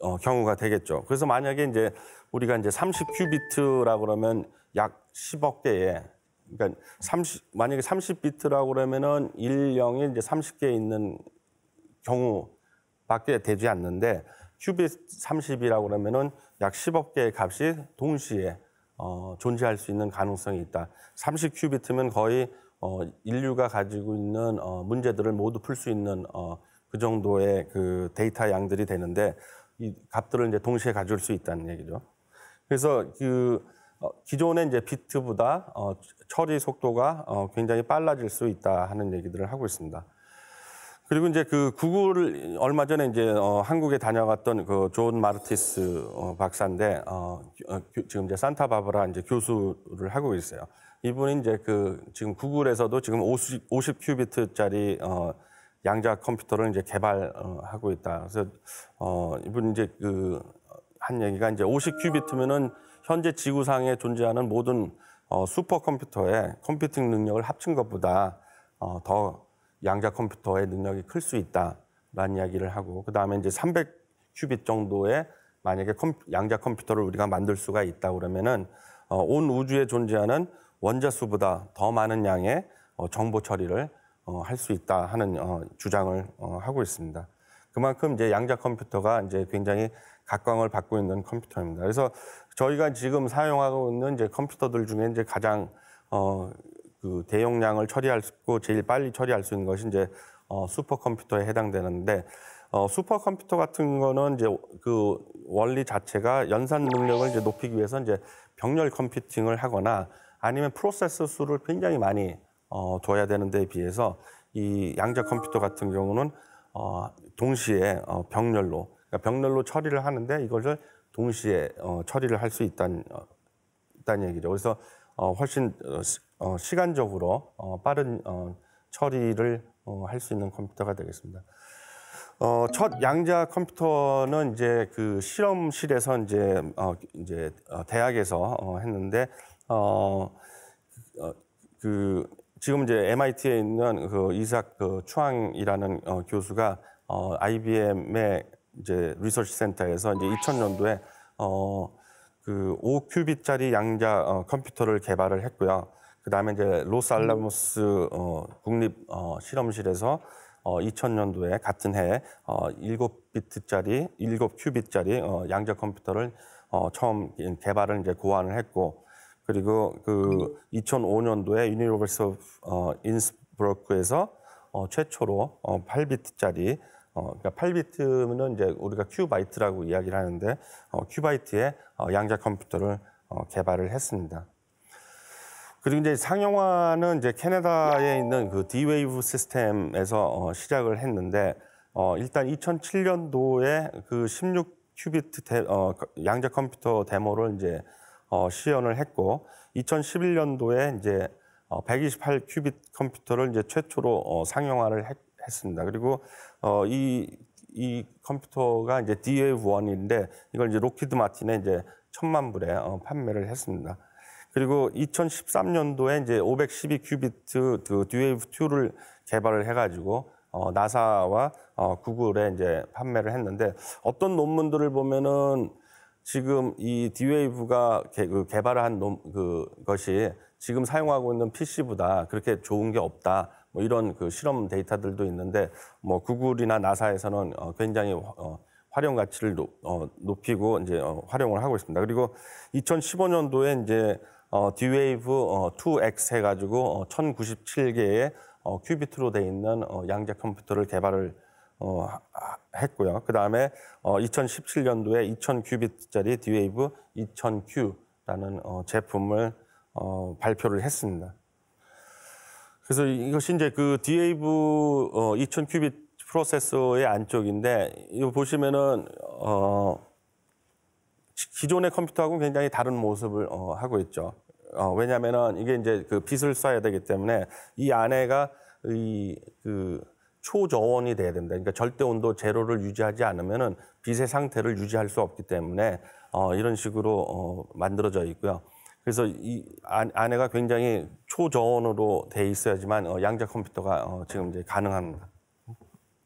어, 경우가 되겠죠. 그래서 만약에 이제 우리가 이제 30큐비트라 그러면 약 10억 개의 그러니까 30 만약에 30비트라고 그러면은 1영이 이제 30개 있는 경우밖에 되지 않는데 큐빗 30이라고 그러면은 약 10억 개의 값이 동시에 어, 존재할 수 있는 가능성이 있다. 30큐비트면 거의 어, 인류가 가지고 있는 어, 문제들을 모두 풀 수 있는 어, 그 정도의 그 데이터 양들이 되는데 이 값들을 이제 동시에 가져올 수 있다는 얘기죠. 그래서 그 어, 기존의 이제 비트보다 어, 처리 속도가 어, 굉장히 빨라질 수 있다 하는 얘기들을 하고 있습니다. 그리고 이제 그 구글 을 얼마 전에 이제 어, 한국에 다녀갔던 그 존 마르티스 어, 박사인데 어, 어 지금 이제 산타바브라 이제 교수를 하고 있어요. 이분이 이제 그 지금 구글에서도 지금 50, 50 큐비트짜리 어, 양자 컴퓨터를 이제 개발하고 어, 있다. 그래서 어 이분 이제 그한 얘기가 이제 50큐비트면은 현재 지구상에 존재하는 모든 어 슈퍼컴퓨터의 컴퓨팅 능력을 합친 것보다 어더 양자 컴퓨터의 능력이 클 수 있다라는 이야기를 하고 그다음에 이제 300큐빗 정도의 만약에 컴, 양자 컴퓨터를 우리가 만들 수가 있다 그러면은 어, 온 우주에 존재하는 원자수보다 더 많은 양의 어, 정보 처리를 어, 할수 있다 하는 어, 주장을 어, 하고 있습니다. 그만큼 이제 양자 컴퓨터가 이제 굉장히 각광을 받고 있는 컴퓨터입니다. 그래서 저희가 지금 사용하고 있는 이제 컴퓨터들 중에 이제 가장 어, 그 대용량을 처리할 수 있고 제일 빨리 처리할 수 있는 것이 이제 어, 슈퍼컴퓨터에 해당되는데 어, 슈퍼컴퓨터 같은 거는 이제 그 원리 자체가 연산 능력을 이제 높이기 위해서 이제 병렬 컴퓨팅을 하거나 아니면 프로세서 수를 굉장히 많이 어, 둬야 되는데 에 비해서 이 양자 컴퓨터 같은 경우는 어, 동시에 어, 병렬로 그러니까 병렬로 처리를 하는데 이것을 동시에 어, 처리를 할 수 있다는 어, 있다는 얘기죠. 그래서 어, 훨씬 어, 어, 시간적으로 어, 빠른 어, 처리를 어, 할 수 있는 컴퓨터가 되겠습니다. 어, 첫 양자 컴퓨터는 이제 그 실험실에서 이제 어, 이제 어, 대학에서 어, 했는데 어, 그, 어, 그 지금 이제 MIT에 있는 그 이삭 그 추앙이라는 어, 교수가 어, IBM의 이제 리서치 센터에서 이제 2000년도에 어, 그 5큐빗짜리 양자 어, 컴퓨터를 개발을 했고요. 그 다음에 이제 로스알라모스 어, 국립 어, 실험실에서 어, 2000년도에 같은 해에 어, 7비트짜리, 7큐빗짜리 어, 양자 컴퓨터를 어, 처음 개발을 이제 고안을 했고 그리고 그 2005년도에 유니버스 어, 인스브로크에서 어, 최초로 어, 8비트짜리 어, 그러니까 8비트는 이제 우리가 큐바이트라고 이야기를 하는데 어, 큐바이트의 어, 양자 컴퓨터를 어, 개발을 했습니다. 그리고 이제 상용화는 이제 캐나다에 있는 그 D-Wave 시스템에서 어, 시작을 했는데 어, 일단 2007년도에 그 16 큐비트 대, 어, 그 양자 컴퓨터 데모를 이제 어, 시연을 했고 2011년도에 이제 128 어, 큐빗 컴퓨터를 이제 최초로 어, 상용화를 했, 했 습니다 그리고 어, 이, 이 컴퓨터가 이제 DF1인데 이걸 이제 로키드 마틴에 이제 천만 불에 어, 판매를 했습니다. 그리고 2013년도에 이제 512 큐비트 그 DF2를 개발을 해가지고 어, 나사와 어, 구글에 이제 판매를 했는데 어떤 논문들을 보면은 지금 이 디웨이브가 개발한 그 놈, 그 것이 지금 사용하고 있는 PC보다 그렇게 좋은 게 없다. 뭐 이런 그 실험 데이터들도 있는데 뭐 구글이나 나사에서는 어 굉장히 어 활용 가치를 높, 어, 높이고 이제 어, 활용을 하고 있습니다. 그리고 2015년도에 이제 어, D-Wave 어, 2X 해가지고 어, 1,097개의 어, 큐비트로 돼 있는 어, 양자 컴퓨터를 개발을 어, 했고요. 그 다음에 어, 2017년도에 2000큐빗짜리 디웨이브 2000Q라는 어, 제품을 어, 발표를 했습니다. 그래서 이것이 이제 그 디웨이브 어, 2000큐빗 프로세서의 안쪽인데 이거 보시면은 어, 기존의 컴퓨터하고 굉장히 다른 모습을 어, 하고 있죠. 어, 왜냐하면은 이게 이제 그 빛을 쏴야 되기 때문에 이 안에가 이그 초저온이 돼야 된다. 그러니까 절대 온도 제로를 유지하지 않으면은 빛의 상태를 유지할 수 없기 때문에 어, 이런 식으로 어, 만들어져 있고요. 그래서 이 안에가 굉장히 초저온으로 돼 있어야지만 어, 양자 컴퓨터가 어, 지금 이제 가능합니다.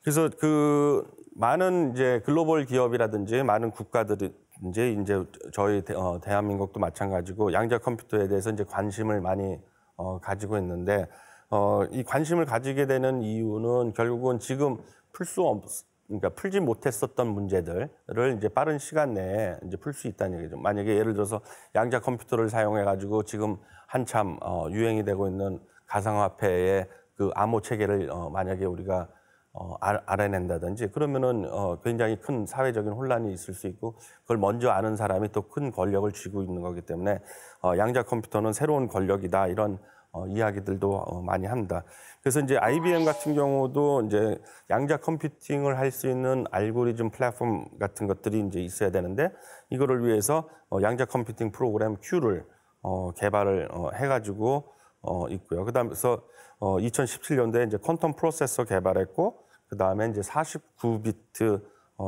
그래서 그 많은 이제 글로벌 기업이라든지 많은 국가들이 이제 이제 저희 대, 어, 대한민국도 마찬가지고 양자 컴퓨터에 대해서 이제 관심을 많이 어, 가지고 있는데 어, 이 관심을 가지게 되는 이유는 결국은 지금 풀 수 없, 그러니까 풀지 못했었던 문제들을 이제 빠른 시간 내에 이제 풀 수 있다는 얘기죠. 만약에 예를 들어서 양자 컴퓨터를 사용해 가지고 지금 한참 어, 유행이 되고 있는 가상화폐의 그 암호 체계를 어, 만약에 우리가 어, 알아낸다든지 그러면은 어, 굉장히 큰 사회적인 혼란이 있을 수 있고 그걸 먼저 아는 사람이 또 큰 권력을 쥐고 있는 거기 때문에 어, 양자 컴퓨터는 새로운 권력이다 이런 어, 이야기들도 어, 많이 합니다. 그래서 이제 IBM 같은 경우도 이제 양자 컴퓨팅을 할 수 있는 알고리즘 플랫폼 같은 것들이 이제 있어야 되는데 이거를 위해서 어, 양자 컴퓨팅 프로그램 Q를 어, 개발을 어, 해가지고 어, 있고요. 그다음에서 어, 2017년도에 이제 퀀텀 프로세서 개발했고 그 다음에 이제 49비트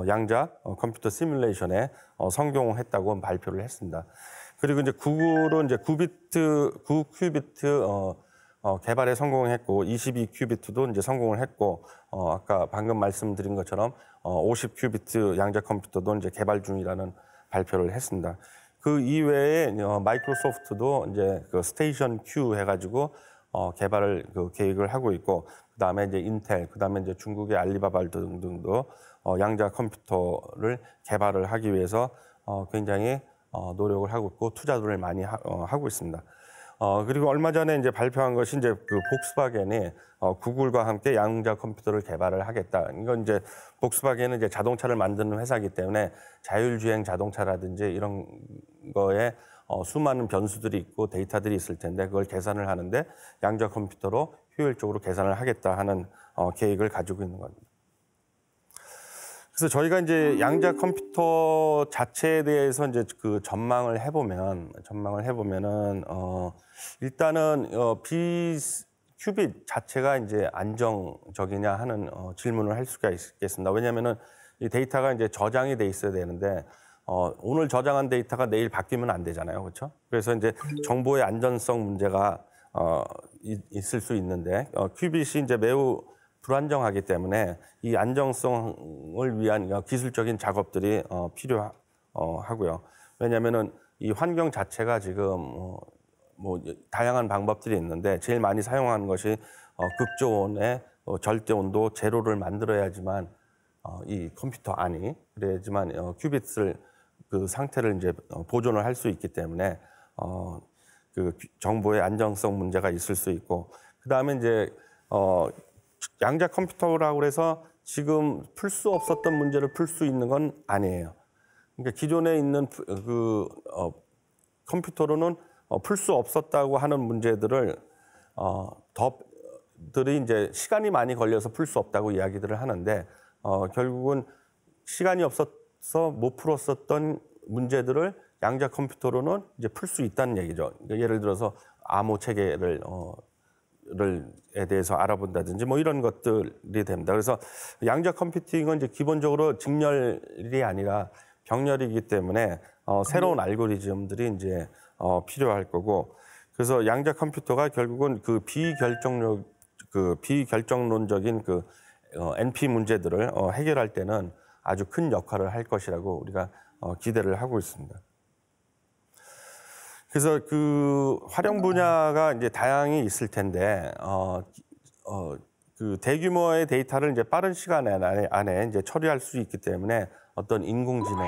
양자 컴퓨터 시뮬레이션에 성공했다고 발표를 했습니다. 그리고 이제 9구로 이제 9비트, 9큐비트 어, 어, 개발에 성공했고 22큐비트도 이제 성공을 했고 어, 아까 방금 말씀드린 것처럼 어, 50큐비트 양자 컴퓨터도 이제 개발 중이라는 발표를 했습니다. 그 이외에 어, 마이크로소프트도 이제 그 스테이션 큐 해가지고 어, 개발을 그 계획을 하고 있고 그 다음에 이제 인텔, 그 다음에 이제 중국의 알리바바 등등도 어, 양자 컴퓨터를 개발을 하기 위해서 어, 굉장히 어, 노력을 하고 있고 투자를 많이 하, 어, 하고 있습니다. 어, 그리고 얼마 전에 이제 발표한 것이 이제 그 복스바겐이 어, 구글과 함께 양자 컴퓨터를 개발을 하겠다. 이건 이제 복스바겐은 이제 자동차를 만드는 회사이기 때문에 자율주행 자동차라든지 이런 거에 어, 수많은 변수들이 있고 데이터들이 있을 텐데 그걸 계산을 하는데 양자 컴퓨터로 효율적으로 계산을 하겠다 하는 어, 계획을 가지고 있는 겁니다. 그래서 저희가 이제 양자 컴퓨터 자체에 대해서 이제 그 전망을 해보면 전망을 해보면은 어 일단은 어 비 큐빗 자체가 이제 안정적이냐 하는 어 질문을 할 수가 있겠습니다. 왜냐하면은 이 데이터가 이제 저장이 돼 있어야 되는데 어 오늘 저장한 데이터가 내일 바뀌면 안 되잖아요, 그렇죠? 그래서 이제 정보의 안전성 문제가 어 있을 수 있는데 어 큐빗이 이제 매우 불안정하기 때문에 이 안정성을 위한 그러니까 기술적인 작업들이 어, 필요하고요. 어, 왜냐하면은 이 환경 자체가 지금 어, 뭐 다양한 방법들이 있는데 제일 많이 사용하는 것이 어, 극저온의 어, 절대 온도 제로를 만들어야지만 어, 이 컴퓨터 안이 그래야지만 어, 큐빗을 그 상태를 이제 어, 보존을 할 수 있기 때문에 어, 그 정보의 안정성 문제가 있을 수 있고 그 다음에 이제 어, 양자 컴퓨터라고 해서 지금 풀 수 없었던 문제를 풀 수 있는 건 아니에요. 그러니까 기존에 있는 그 어, 컴퓨터로는 어, 풀수 없었다고 하는 문제들을 어, 더들이 이제 시간이 많이 걸려서 풀 수 없다고 이야기들을 하는데 어, 결국은 시간이 없어서 못 풀었었던 문제들을 양자 컴퓨터로는 이제 풀 수 있다는 얘기죠. 그러니까 예를 들어서 암호 체계를 어, 를,에 대해서 알아본다든지 뭐 이런 것들이 됩니다. 그래서 양자 컴퓨팅은 이제 기본적으로 직렬이 아니라 병렬이기 때문에 어, 새로운 알고리즘들이 이제 어, 필요할 거고 그래서 양자 컴퓨터가 결국은 그 비결정력 그 비결정론적인 그 어, NP 문제들을 어, 해결할 때는 아주 큰 역할을 할 것이라고 우리가 어, 기대를 하고 있습니다. 그래서 그 활용 분야가 이제 다양히 있을 텐데 어, 어, 그 대규모의 데이터를 이제 빠른 시간 안에, 안에 이제 처리할 수 있기 때문에 어떤 인공지능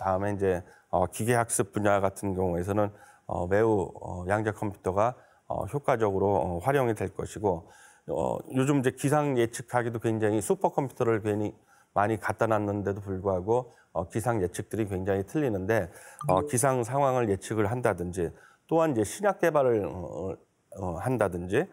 다음에 이제 어, 기계학습 분야 같은 경우에서는 어, 매우 어, 양자 컴퓨터가 어, 효과적으로 어, 활용이 될 것이고 어, 요즘 이제 기상 예측하기도 굉장히 슈퍼 컴퓨터를 괜히 많이 갖다 놨는데도 불구하고 어, 기상 예측들이 굉장히 틀리는데 어, 기상 상황을 예측을 한다든지 또한 이제 신약 개발을 어, 어, 어 한다든지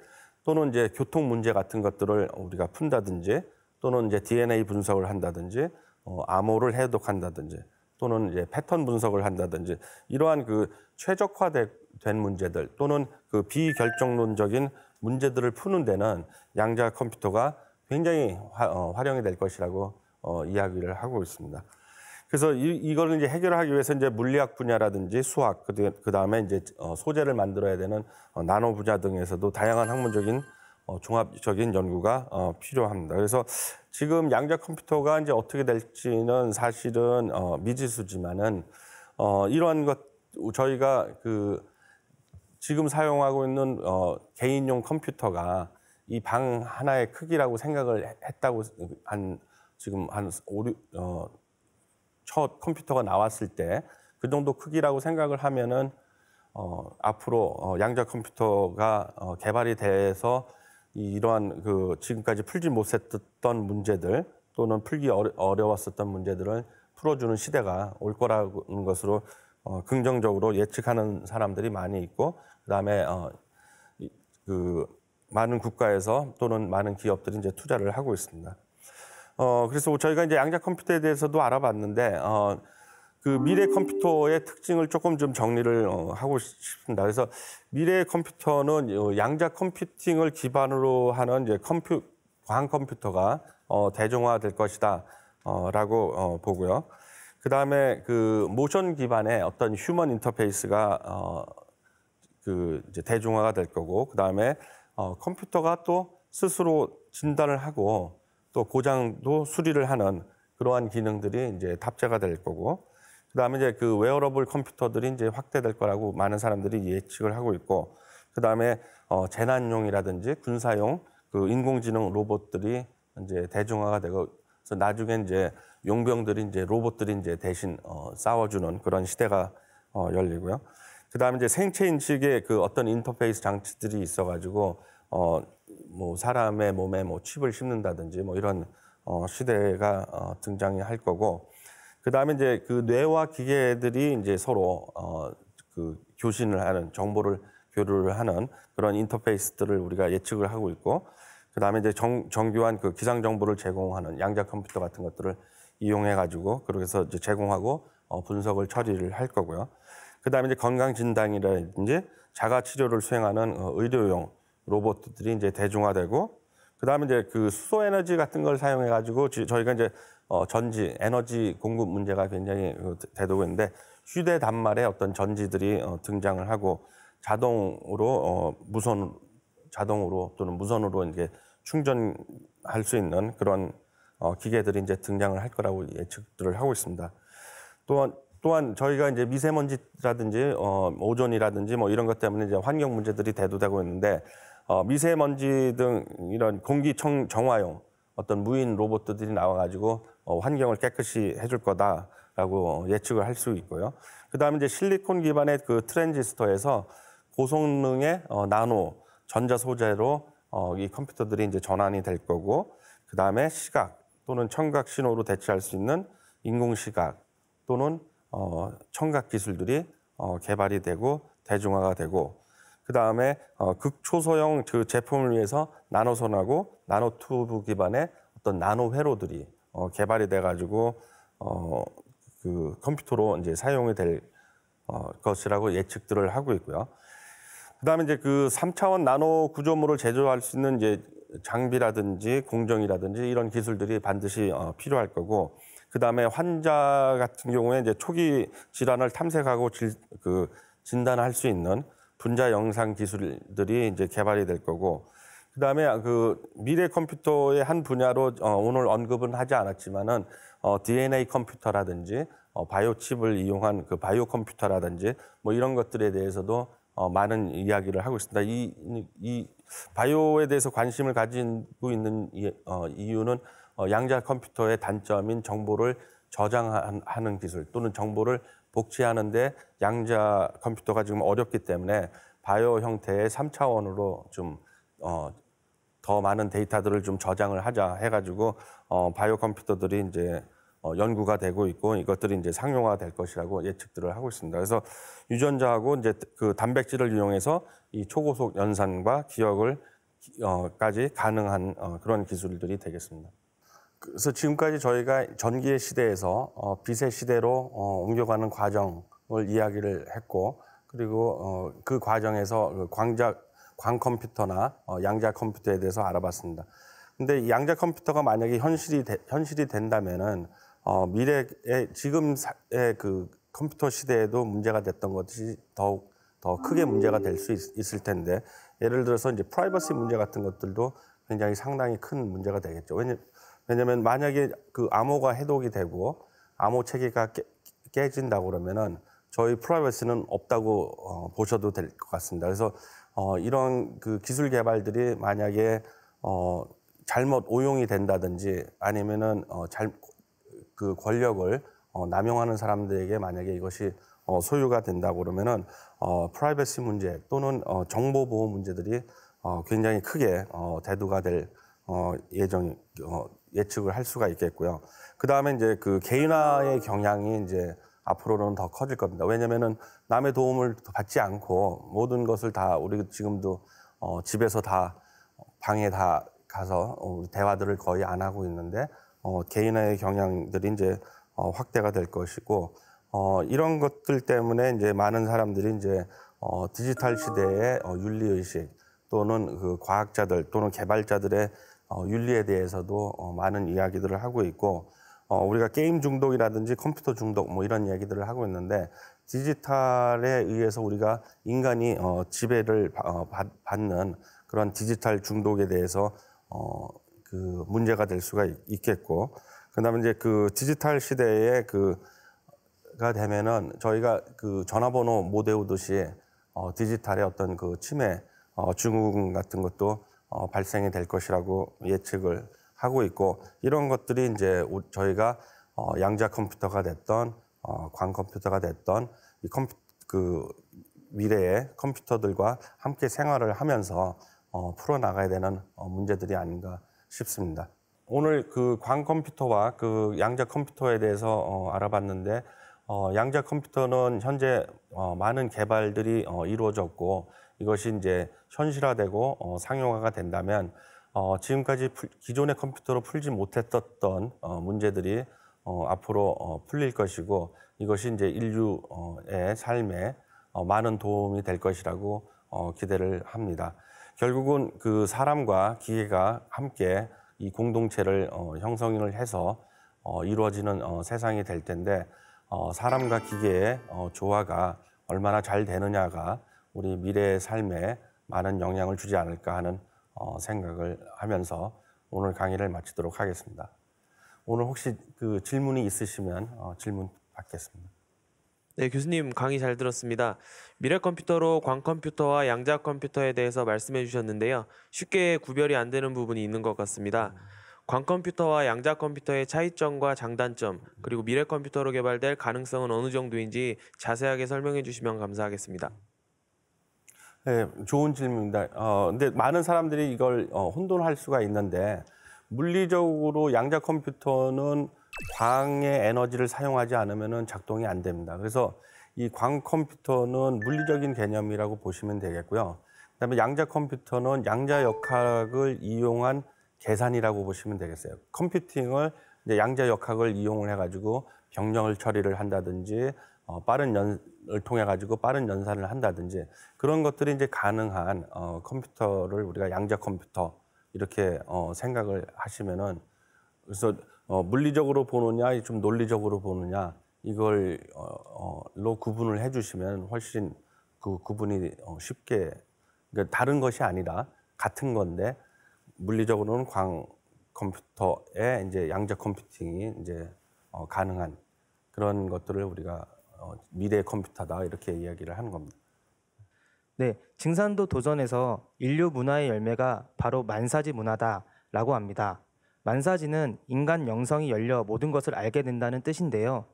또는 이제 교통 문제 같은 것들을 우리가 푼다든지 또는 이제 DNA 분석을 한다든지 어, 암호를 해독한다든지 또는 이제 패턴 분석을 한다든지 이러한 그 최적화된 문제들 또는 그 비결정론적인 문제들을 푸는 데는 양자 컴퓨터가 굉장히 화, 어, 활용이 될 것이라고 어, 이야기를 하고 있습니다. 그래서 이, 이걸 이제 해결하기 위해서 이제 물리학 분야라든지 수학 그, 그 다음에 이제 어, 소재를 만들어야 되는 어, 나노 분야 등에서도 다양한 학문적인 어, 종합적인 연구가 어, 필요합니다. 그래서 지금 양자 컴퓨터가 이제 어떻게 될지는 사실은 어, 미지수지만은 어, 이러한 것 저희가 그 지금 사용하고 있는 어, 개인용 컴퓨터가 이 방 하나의 크기라고 생각을 했다고 한 지금 한 5, 어, 첫 컴퓨터가 나왔을 때 그 정도 크기라고 생각을 하면은 어, 앞으로 어, 양자 컴퓨터가 어, 개발이 돼서 이러한 그 지금까지 풀지 못했던 문제들 또는 풀기 어려, 웠었던 문제들을 풀어주는 시대가 올 거라는 것으로 어, 긍정적으로 예측하는 사람들이 많이 있고 그다음에 어, 이, 그 많은 국가에서 또는 많은 기업들이 이제 투자를 하고 있습니다. 어, 그래서 저희가 이제 양자 컴퓨터에 대해서도 알아봤는데, 어, 그 미래 컴퓨터의 특징을 조금 좀 정리를 어, 하고 싶습니다. 그래서 미래 컴퓨터는 양자 컴퓨팅을 기반으로 하는 이제 컴퓨, 광 컴퓨터가 어, 대중화될 것이다. 어, 라고 어, 보고요. 그 다음에 그 모션 기반의 어떤 휴먼 인터페이스가 어, 그 이제 대중화가 될 거고, 그 다음에 어, 컴퓨터가 또 스스로 진단을 하고 또 고장도 수리를 하는 그러한 기능들이 이제 탑재가 될 거고 그다음에 이제 그 웨어러블 컴퓨터들이 이제 확대될 거라고 많은 사람들이 예측을 하고 있고 그다음에 어 재난용이라든지 군사용 그 인공지능 로봇들이 이제 대중화가 되고 그래서 나중에 이제 용병들이 이제 로봇들이 이제 대신 어 싸워주는 그런 시대가 어 열리고요. 그다음에 이제 생체 인식의 그 어떤 인터페이스 장치들이 있어가지고 어뭐 사람의 몸에 뭐 칩을 심는다든지 뭐 이런 어, 시대가 어, 등장할 거고 그다음에 이제 그 뇌와 기계들이 이제 서로 어, 그 교신을 하는 정보를 교류를 하는 그런 인터페이스들을 우리가 예측을 하고 있고 그다음에 이제 정, 정교한 그 기상 정보를 제공하는 양자 컴퓨터 같은 것들을 이용해 가지고 그렇게서 이제 제공하고 어, 분석을 처리를 할 거고요. 그다음에 이제 건강 진단이라든지 자가 치료를 수행하는 어, 의료용 로봇들이 이제 대중화되고 그다음에 이제 그 수소 에너지 같은 걸 사용해 가지고 저희가 이제 어 전지 에너지 공급 문제가 굉장히 그 대두고 있는데 휴대 단말에 어떤 전지들이 어 등장을 하고 자동으로 어 무선 자동으로 또는 무선으로 이제 충전할 수 있는 그런 어 기계들이 이제 등장을 할 거라고 예측들을 하고 있습니다. 또한 또한 저희가 이제 미세먼지라든지 어 오존이라든지 뭐 이런 것 때문에 이제 환경 문제들이 대두되고 있는데 어, 미세먼지 등 이런 공기 청, 정화용 어떤 무인 로봇들이 나와가지고 어, 환경을 깨끗이 해줄 거다라고 예측을 할 수 있고요. 그다음에 이제 실리콘 기반의 그 트랜지스터에서 고성능의 어, 나노 전자 소재로 어, 이 컴퓨터들이 이제 전환이 될 거고 그다음에 시각 또는 청각 신호로 대체할 수 있는 인공 시각 또는 어, 청각 기술들이 어, 개발이 되고 대중화가 되고 그 다음에 어, 극초소형 그 제품을 위해서 나노선하고 나노튜브 기반의 어떤 나노 회로들이 어, 개발이 돼가지고 어, 그 컴퓨터로 이제 사용이 될 어, 것이라고 예측들을 하고 있고요. 그다음에 이제 그 3차원 나노 구조물을 제조할 수 있는 이제 장비라든지 공정이라든지 이런 기술들이 반드시 어, 필요할 거고 그다음에 환자 같은 경우에 이제 초기 질환을 탐색하고 질, 그 진단할 수 있는 분자 영상 기술들이 이제 개발이 될 거고 그다음에 그 미래 컴퓨터의 한 분야로 어, 오늘 언급은 하지 않았지만은 어, DNA 컴퓨터라든지 어, 바이오 칩을 이용한 그 바이오 컴퓨터라든지 뭐 이런 것들에 대해서도 어, 많은 이야기를 하고 있습니다. 이, 이 바이오에 대해서 관심을 가지고 있는 이, 어, 이유는 어, 양자 컴퓨터의 단점인 정보를 저장하는 기술 또는 정보를 복제하는데 양자 컴퓨터가 지금 어렵기 때문에 바이오 형태의 3차원으로 좀 어, 더 많은 데이터들을 좀 저장을 하자 해가지고 어, 바이오 컴퓨터들이 이제 어, 연구가 되고 있고 이것들이 이제 상용화 될 것이라고 예측들을 하고 있습니다. 그래서 유전자하고 이제 그 단백질을 이용해서 이 초고속 연산과 기억을 어, 까지 가능한 어, 그런 기술들이 되겠습니다. 그래서 지금까지 저희가 전기의 시대에서 어, 빛의 시대로 어, 옮겨가는 과정을 이야기를 했고 그리고 어, 그 과정에서 그 광자 광 컴퓨터나 어, 양자 컴퓨터에 대해서 알아봤습니다. 근데 양자 컴퓨터가 만약에 현실이 되, 현실이 된다면은 어, 미래의 지금의 그 컴퓨터 시대에도 문제가 됐던 것이 더욱 더 크게 문제가 될 수 있을 텐데 예를 들어서 이제 프라이버시 문제 같은 것들도 굉장히 상당히 큰 문제가 되겠죠. 왜냐 왜냐하면 만약에 그 암호가 해독이 되고 암호 체계가 깨, 깨 진다고 그러면은 저희 프라이버시는 없다고 어, 보셔도 될 것 같습니다. 그래서 어, 이런 그 기술 개발들이 만약에 어, 잘못 오용이 된다든지 아니면은 어, 잘그 권력을 어, 남용하는 사람들에게 만약에 이것이 어, 소유가 된다고 그러면은 어, 프라이버시 문제 또는 어, 정보 보호 문제들이 어, 굉장히 크게 어, 대두가 될 어, 예정 어, 예측을 할 수가 있겠고요. 그 다음에 이제 그 개인화의 경향이 이제 앞으로는 더 커질 겁니다. 왜냐면은 남의 도움을 받지 않고 모든 것을 다 우리 지금도 어, 집에서 다 어, 방에 다 가서 어, 대화들을 거의 안 하고 있는데 어, 개인화의 경향들이 이제 어, 확대가 될 것이고 어, 이런 것들 때문에 이제 많은 사람들이 이제 어, 디지털 시대의 어, 윤리 의식 또는 그 과학자들 또는 개발자들의 어, 윤리에 대해서도 어, 많은 이야기들을 하고 있고 어, 우리가 게임 중독이라든지 컴퓨터 중독 뭐 이런 이야기들을 하고 있는데 디지털에 의해서 우리가 인간이 지배를 받는 그런 디지털 중독에 대해서 어, 그 문제가 될 수가 있겠고 그다음에 이제 그 디지털 시대에 그 가 되면은 저희가 그 전화번호 못 외우듯이 디지털의 어떤 그 침해 어, 증후군 같은 것도 어, 발생이 될 것이라고 예측을 하고 있고 이런 것들이 이제 저희가 어, 양자 컴퓨터가 됐던 어, 광 컴퓨터가 됐던 이 컴퓨 그 미래의 컴퓨터들과 함께 생활을 하면서 어, 풀어나가야 되는 어, 문제들이 아닌가 싶습니다. 오늘 그 광 컴퓨터와 그 양자 컴퓨터에 대해서 어, 알아봤는데 어, 양자 컴퓨터는 현재 어, 많은 개발들이 어, 이루어졌고 이것이 이제 현실화되고 어, 상용화가 된다면 어, 지금까지 풀, 기존의 컴퓨터로 풀지 못했던 어, 문제들이 어, 앞으로 어, 풀릴 것이고 이것이 이제 인류의 삶에 어, 많은 도움이 될 것이라고 어, 기대를 합니다. 결국은 그 사람과 기계가 함께 이 공동체를 어, 형성을 해서 어, 이루어지는 어, 세상이 될 텐데 어, 사람과 기계의 어, 조화가 얼마나 잘 되느냐가 우리 미래의 삶에 많은 영향을 주지 않을까 하는 어, 생각을 하면서 오늘 강의를 마치도록 하겠습니다. 오늘 혹시 그 질문이 있으시면 어, 질문 받겠습니다. 네, 교수님 강의 잘 들었습니다. 미래 컴퓨터로 광 컴퓨터와 양자 컴퓨터에 대해서 말씀해 주셨는데요. 쉽게 구별이 안 되는 부분이 있는 것 같습니다. 광 컴퓨터와 양자 컴퓨터의 차이점과 장단점, 그리고 미래 컴퓨터로 개발될 가능성은 어느 정도인지 자세하게 설명해 주시면 감사하겠습니다. 네, 좋은 질문입니다. 어, 근데 많은 사람들이 이걸 어, 혼돈할 수가 있는데 물리적으로 양자 컴퓨터는 광의 에너지를 사용하지 않으면 작동이 안 됩니다. 그래서 이 광 컴퓨터는 물리적인 개념이라고 보시면 되겠고요. 그다음에 양자 컴퓨터는 양자 역학을 이용한 계산이라고 보시면 되겠어요. 컴퓨팅을 양자 역학을 이용을 해가지고 병령을 처리를 한다든지 어, 빠른 연을 통해 가지고 빠른 연산을 한다든지 그런 것들이 이제 가능한 어, 컴퓨터를 우리가 양자 컴퓨터 이렇게 어, 생각을 하시면은 그래서 어, 물리적으로 보느냐 좀 논리적으로 보느냐 이걸 어, 로 구분을 해주시면 훨씬 그 구분이 어, 쉽게 그러니까 다른 것이 아니라 같은 건데 물리적으로는 광 컴퓨터에 이제 양자 컴퓨팅이 이제 어, 가능한 그런 것들을 우리가 어, 미래의 컴퓨터다 이렇게 이야기를 하는 겁니다. 네, 증산도 도전에서 인류 문화의 열매가 바로 만사지 문화다라고 합니다. 만사지는 인간 영성이 열려 모든 것을 알게 된다는 뜻인데요.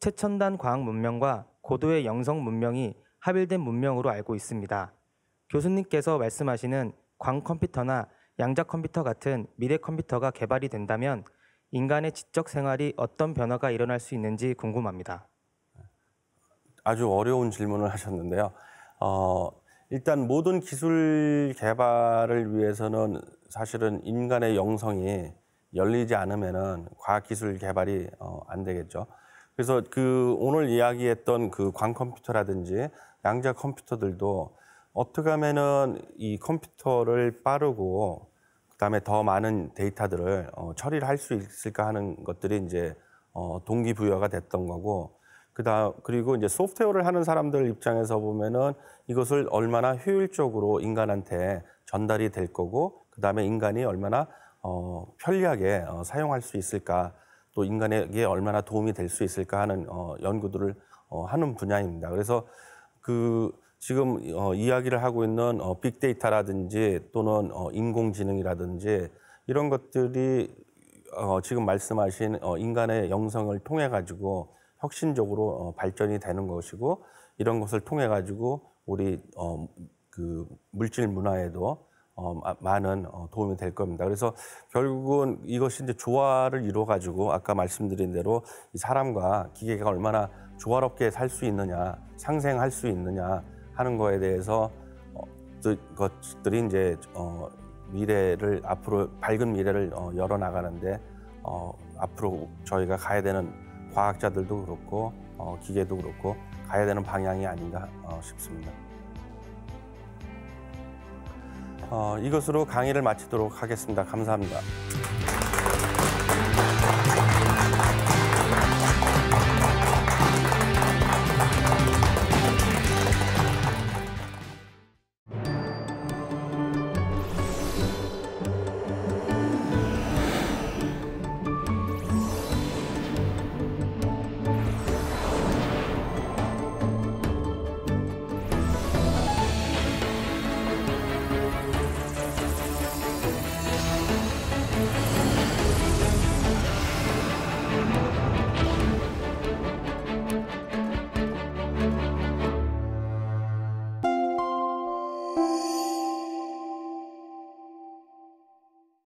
최첨단 과학 문명과 고도의 영성 문명이 합일된 문명으로 알고 있습니다. 교수님께서 말씀하시는 광 컴퓨터나 양자 컴퓨터 같은 미래 컴퓨터가 개발이 된다면 인간의 지적 생활이 어떤 변화가 일어날 수 있는지 궁금합니다. 아주 어려운 질문을 하셨는데요. 어, 일단 모든 기술 개발을 위해서는 사실은 인간의 영성이 열리지 않으면은 과학 기술 개발이 어, 안 되겠죠. 그래서 그 오늘 이야기했던 그 광컴퓨터라든지 양자 컴퓨터들도 어떻게 하면은 이 컴퓨터를 빠르고 그다음에 더 많은 데이터들을 어, 처리를 할 수 있을까 하는 것들이 이제 어, 동기부여가 됐던 거고 그다음 그리고 이제 소프트웨어를 하는 사람들 입장에서 보면은 이것을 얼마나 효율적으로 인간한테 전달이 될 거고 그다음에 인간이 얼마나 어, 편리하게 어, 사용할 수 있을까 또 인간에게 얼마나 도움이 될 수 있을까 하는 어, 연구들을 어, 하는 분야입니다. 그래서 그 지금 어, 이야기를 하고 있는 어, 빅데이터라든지 또는 어, 인공지능이라든지 이런 것들이 어, 지금 말씀하신 어, 인간의 영성을 통해 가지고 혁신적으로 어, 발전이 되는 것이고 이런 것을 통해 가지고 우리 어, 그 물질 문화에도 어, 많은 어, 도움이 될 겁니다. 그래서 결국은 이것이 이제 조화를 이루어 가지고 아까 말씀드린 대로 이 사람과 기계가 얼마나 조화롭게 살 수 있느냐, 상생할 수 있느냐 하는 거에 대해서 어, 그 것들이 이제 어, 미래를 앞으로 밝은 미래를 어, 열어 나가는데 어, 앞으로 저희가 가야 되는 과학자들도 그렇고 어, 기계도 그렇고 가야 되는 방향이 아닌가 어, 싶습니다. 어, 이것으로 강의를 마치도록 하겠습니다. 감사합니다.